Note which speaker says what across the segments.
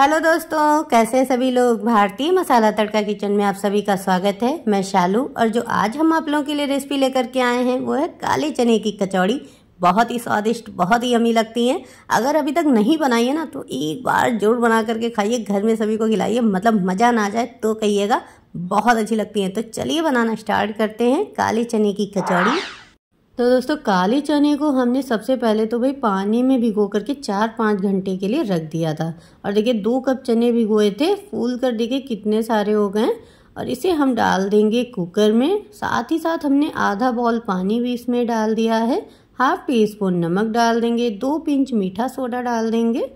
Speaker 1: hello दोस्तों कैसे हैं सभी लोग भारतीय मसाला तड़का किचन में आप सभी का स्वागत है मैं शालू और जो आज हम आप लोगों के लिए रेसिपी लेकर के आए हैं वो है काले चने की कचौड़ी बहुत ही स्वादिष्ट बहुत ही अमी लगती हैं अगर अभी तक नहीं बनाई है ना तो एक बार जोर बना करके खाइए घर में सभी को खिलाइए मतलब मज़ा ना आ जाए तो कहिएगा बहुत अच्छी लगती हैं तो चलिए बनाना स्टार्ट करते हैं काले चने की कचौड़ी तो दोस्तों काले चने को हमने सबसे पहले तो भाई पानी में भिगो करके चार पाँच घंटे के लिए रख दिया था और देखिए दो कप चने भिगोए थे फूल कर देखिए कितने सारे हो गए और इसे हम डाल देंगे कुकर में साथ ही साथ हमने आधा बॉल पानी भी इसमें डाल दिया है हाफ टी स्पून नमक डाल देंगे दो पिंच मीठा सोडा डाल देंगे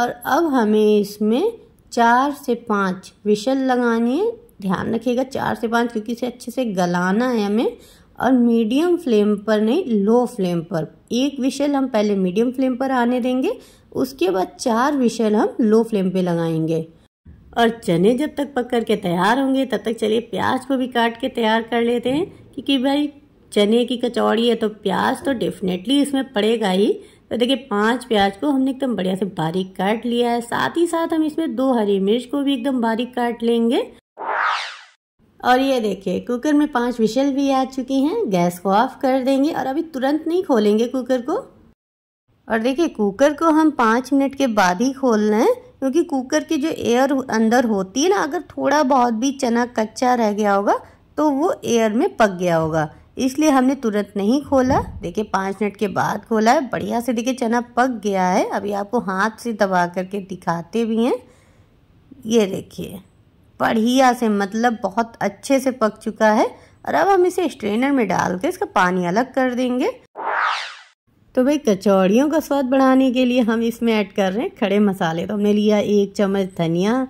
Speaker 1: और अब हमें इसमें चार से पाँच विशल लगानी है ध्यान रखिएगा चार से पाँच क्योंकि इसे अच्छे से गलाना है हमें और मीडियम फ्लेम पर नहीं लो फ्लेम पर एक विशल हम पहले मीडियम फ्लेम पर आने देंगे उसके बाद चार विशल हम लो फ्लेम पे लगाएंगे और चने जब तक पक कर के तैयार होंगे तब तक चलिए प्याज को भी काट के तैयार कर लेते हैं क्योंकि भाई चने की कचौड़ी है तो प्याज तो डेफिनेटली इसमें पड़ेगा ही तो देखिए पांच प्याज को हमने एकदम बढ़िया से बारीक काट लिया है साथ ही साथ हम इसमें दो हरी मिर्च को भी एकदम बारीक काट लेंगे और ये देखिए कुकर में पांच विशल भी आ चुकी हैं गैस को ऑफ कर देंगे और अभी तुरंत नहीं खोलेंगे कुकर को और देखिए कुकर को हम पाँच मिनट के बाद ही खोलना है क्योंकि कुकर की जो एयर अंदर होती है ना अगर थोड़ा बहुत भी चना कच्चा रह गया होगा तो वो एयर में पक गया होगा इसलिए हमने तुरंत नहीं खोला देखिए पाँच मिनट के बाद खोला है बढ़िया से देखिए चना पक गया है अभी आपको हाथ से दबा करके दिखाते भी हैं ये देखिए बढ़िया से मतलब बहुत अच्छे से पक चुका है और अब हम इसे स्ट्रेनर में डाल के इसका पानी अलग कर देंगे तो भाई कचौड़ियों का स्वाद बढ़ाने के लिए हम इसमें ऐड कर रहे हैं खड़े मसाले तो हमने लिया एक चम्मच धनिया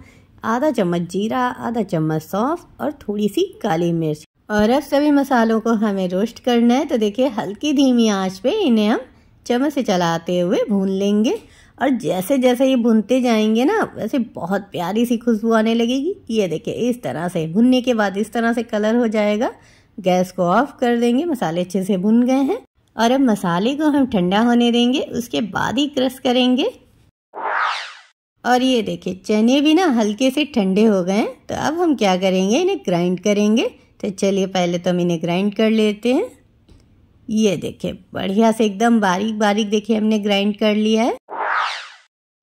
Speaker 1: आधा चम्मच जीरा आधा चम्मच सौंफ और थोड़ी सी काली मिर्च और अब सभी मसालों को हमें रोस्ट करना है तो देखिए हल्की धीमी आंच पे इन्हें हम चम्मच से चलाते हुए भून लेंगे और जैसे जैसे ये भुनते जाएंगे ना वैसे बहुत प्यारी सी खुशबू आने लगेगी ये देखिए इस तरह से भुनने के बाद इस तरह से कलर हो जाएगा गैस को ऑफ कर देंगे मसाले अच्छे से भुन गए हैं और अब मसाले को हम ठंडा होने देंगे उसके बाद ही क्रश करेंगे और ये देखिए चने भी ना हल्के से ठंडे हो गए हैं तो अब हम क्या करेंगे इन्हें ग्राइंड करेंगे तो चलिए पहले तो हम इन्हें ग्राइंड कर लेते हैं ये देखिए बढ़िया से एकदम बारीक बारीक देखिए हमने ग्राइंड कर लिया है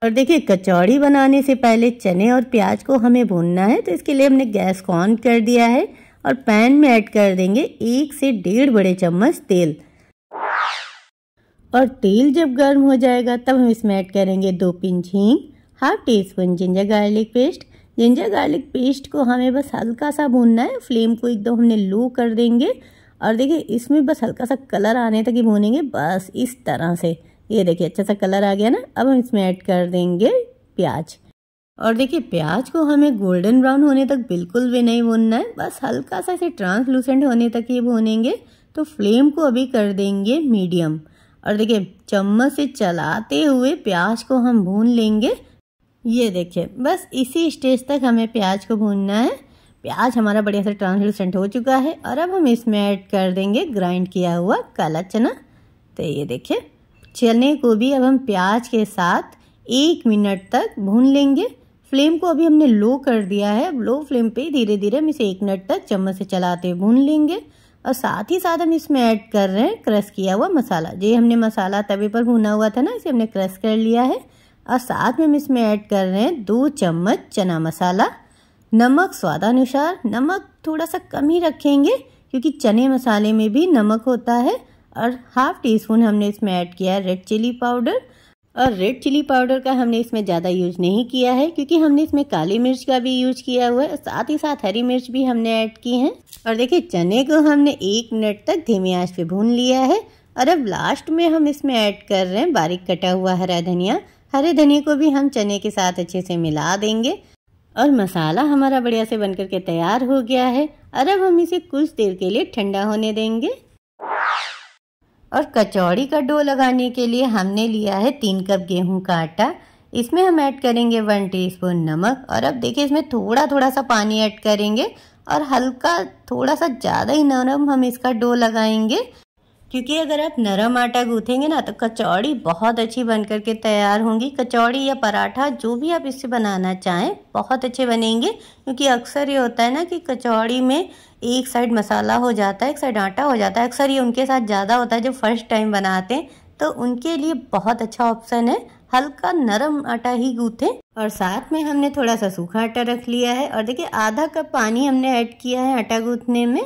Speaker 1: और देखिए कचौड़ी बनाने से पहले चने और प्याज को हमें भूनना है तो इसके लिए हमने गैस को ऑन कर दिया है और पैन में ऐड कर देंगे एक से डेढ़ बड़े चम्मच तेल और तेल जब गर्म हो जाएगा तब हम इसमें ऐड करेंगे दो पिंच हींग half teaspoon ginger garlic paste ginger garlic paste को हमें बस हल्का सा भूनना है फ्लेम को एकदम हमने लो कर देंगे और देखिए इसमें बस हल्का सा कलर आने तक ही भूनेंगे बस इस तरह से ये देखिए अच्छा सा कलर आ गया ना अब हम इसमें ऐड कर देंगे प्याज और देखिए प्याज को हमें गोल्डन ब्राउन होने तक बिल्कुल भी नहीं भूनना है बस हल्का सा इसे ट्रांसलूसेंट होने तक ये भूनेंगे तो फ्लेम को अभी कर देंगे मीडियम और देखिए चम्मच से चलाते हुए प्याज को हम भून लेंगे ये देखिए बस इसी स्टेज तक हमें प्याज को भूनना है प्याज हमारा बढ़िया से ट्रांसलूसेंट हो चुका है और अब हम इसमें ऐड कर देंगे ग्राइंड किया हुआ काला चना तो ये देखिए चने को भी अब हम प्याज के साथ एक मिनट तक भून लेंगे फ्लेम को अभी हमने लो कर दिया है लो फ्लेम पे धीरे धीरे हम इसे एक मिनट तक चम्मच से चलाते हुए भून लेंगे और साथ ही साथ हम इसमें ऐड कर रहे हैं क्रश किया हुआ मसाला जो हमने मसाला तवे पर भुना हुआ था ना इसे हमने क्रश कर लिया है और साथ में हम इसमें ऐड कर रहे हैं दो चम्मच चना मसाला नमक स्वादानुसार नमक थोड़ा सा कम ही रखेंगे क्योंकि चने मसाले में भी नमक होता है और हाफ टी स्पून हमने इसमें ऐड किया है रेड चिली पाउडर और रेड चिली पाउडर का हमने इसमें ज़्यादा यूज नहीं किया है क्योंकि हमने इसमें काली मिर्च का भी यूज किया हुआ है साथ ही साथ हरी मिर्च भी हमने ऐड की है और देखिए चने को हमने एक मिनट तक धीमी आंच पे भून लिया है और अब लास्ट में हम इसमें ऐड कर रहे हैं बारीक कटा हुआ हरा धनिया हरे धनिया को भी हम चने के साथ अच्छे से मिला देंगे और मसाला हमारा बढ़िया से बनकर के तैयार हो गया है और अब हम इसे कुछ देर के लिए ठंडा होने देंगे और कचौड़ी का डो लगाने के लिए हमने लिया है तीन कप गेहूं का आटा इसमें हम ऐड करेंगे वन टीस्पून नमक और अब देखिए इसमें थोड़ा थोड़ा सा पानी ऐड करेंगे और हल्का थोड़ा सा ज़्यादा ही नरम हम इसका डो लगाएंगे क्योंकि अगर आप नरम आटा गूँथेंगे ना तो कचौड़ी बहुत अच्छी बन कर के तैयार होंगी कचौड़ी या पराठा जो भी आप इससे बनाना चाहें बहुत अच्छे बनेंगे क्योंकि अक्सर ये होता है ना कि कचौड़ी में एक साइड मसाला हो जाता है एक साइड आटा हो जाता है अक्सर ये उनके साथ ज़्यादा होता है जो फर्स्ट टाइम बनाते हैं तो उनके लिए बहुत अच्छा ऑप्शन है हल्का नरम आटा ही गूथे और साथ में हमने थोड़ा सा सूखा आटा रख लिया है और देखिए आधा कप पानी हमने ऐड किया है आटा गूंथने में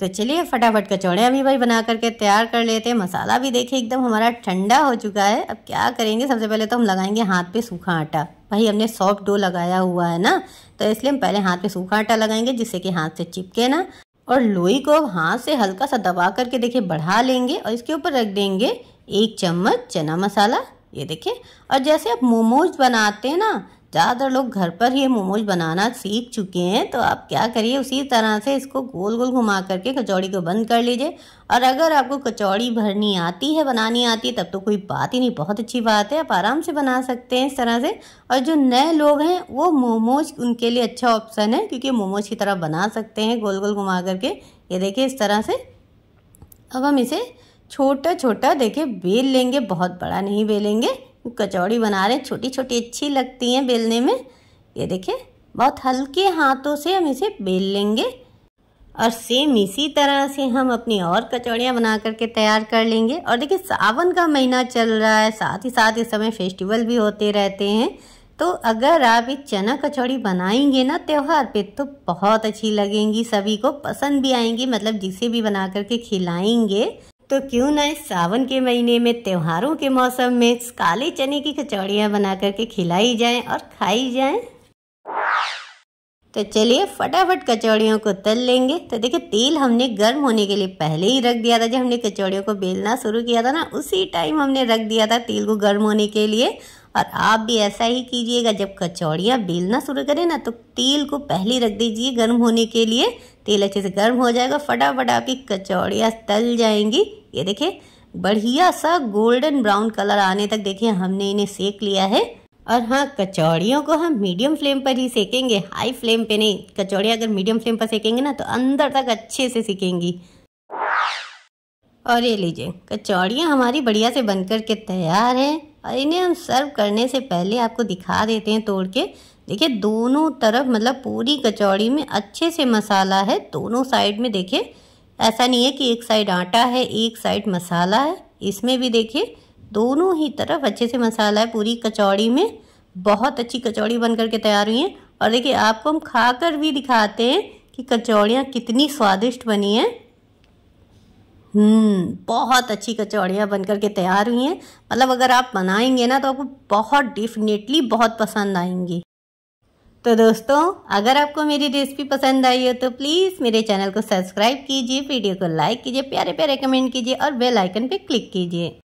Speaker 1: तो चलिए फटाफट कचौड़े अभी भाई बना करके तैयार कर लेते हैं मसाला भी देखिए एकदम हमारा ठंडा हो चुका है अब क्या करेंगे सबसे पहले तो हम लगाएंगे हाथ पे सूखा आटा भाई हमने सॉफ्ट डो लगाया हुआ है ना तो इसलिए हम पहले हाथ पे सूखा आटा लगाएंगे जिससे कि हाथ से चिपके ना और लोई को हाथ से हल्का सा दबा करके देखिए बढ़ा लेंगे और इसके ऊपर रख देंगे एक चम्मच चना मसाला ये देखिए और जैसे आप मोमोज बनाते हैं ना ज़्यादातर लोग घर पर ये मोमोज बनाना सीख चुके हैं तो आप क्या करिए उसी तरह से इसको गोल गोल घुमा करके कचौड़ी को बंद कर लीजिए और अगर आपको कचौड़ी भरनी आती है बनानी आती है तब तो कोई बात ही नहीं बहुत अच्छी बात है आप आराम से बना सकते हैं इस तरह से और जो नए लोग हैं वो मोमोज उनके लिए अच्छा ऑप्शन है क्योंकि मोमोज की तरह बना सकते हैं गोल गोल घुमा करके ये देखिए इस तरह से अब हम इसे छोटा छोटा देखिए बेल लेंगे बहुत बड़ा नहीं बेलेंगे वो कचौड़ी बना रहे हैं छोटी छोटी अच्छी लगती हैं बेलने में ये देखिए बहुत हल्के हाथों से हम इसे बेल लेंगे और सेम इसी तरह से हम अपनी और कचौड़ियाँ बना करके तैयार कर लेंगे और देखिए सावन का महीना चल रहा है साथ ही साथ इस समय फेस्टिवल भी होते रहते हैं तो अगर आप ये चना कचौड़ी बनाएंगे ना त्यौहार पे तो बहुत अच्छी लगेंगी सभी को पसंद भी आएंगी मतलब जिसे भी बना करके खिलाएंगे तो क्यों ना इस सावन के महीने में त्योहारों के मौसम में काले चने की कचौड़ियाँ बना करके खिलाई जाएं और खाई जाएं तो चलिए फटाफट कचौड़ियों को तल लेंगे तो देखिए तेल हमने गर्म होने के लिए पहले ही रख दिया था जब हमने कचौड़ियों को बेलना शुरू किया था ना उसी टाइम हमने रख दिया था तेल को गर्म होने के लिए और आप भी ऐसा ही कीजिएगा जब कचौड़ियाँ बेलना शुरू करें ना तो तेल को पहले रख दीजिए गर्म होने के लिए तेल अच्छे से गर्म हो जाएगा फटाफट आपकी कचौड़ियाँ तल जाएंगी ये देखें बढ़िया सा गोल्डन ब्राउन कलर आने तक देखें हमने इन्हें सेक लिया है और हाँ कचौड़ियों को हम मीडियम फ्लेम पर ही सेकेंगे हाई फ्लेम पे नहीं कचौड़ियाँ अगर मीडियम फ्लेम पर सेकेंगे ना तो अंदर तक अच्छे से सेकेंगी और ये लीजिए कचौड़ियाँ हमारी बढ़िया से बनकर के तैयार हैं और इन्हें हम सर्व करने से पहले आपको दिखा देते हैं तोड़ के देखिए दोनों तरफ मतलब पूरी कचौड़ी में अच्छे से मसाला है दोनों साइड में देखिए ऐसा नहीं है कि एक साइड आटा है एक साइड मसाला है इसमें भी देखिए दोनों ही तरफ अच्छे से मसाला है पूरी कचौड़ी में बहुत अच्छी कचौड़ी बन करके तैयार हुई है और देखिए आपको हम खा कर भी दिखाते हैं कि कचौड़ियाँ कितनी स्वादिष्ट बनी हैं हम्म, बहुत अच्छी कचौड़ियाँ बनकर के तैयार हुई हैं मतलब अगर आप बनाएंगे ना तो आपको बहुत डेफिनेटली बहुत पसंद आएंगी तो दोस्तों अगर आपको मेरी रेसिपी पसंद आई हो तो प्लीज़ मेरे चैनल को सब्सक्राइब कीजिए वीडियो को लाइक कीजिए प्यारे प्यारे कमेंट कीजिए और बेल आइकन पे क्लिक कीजिए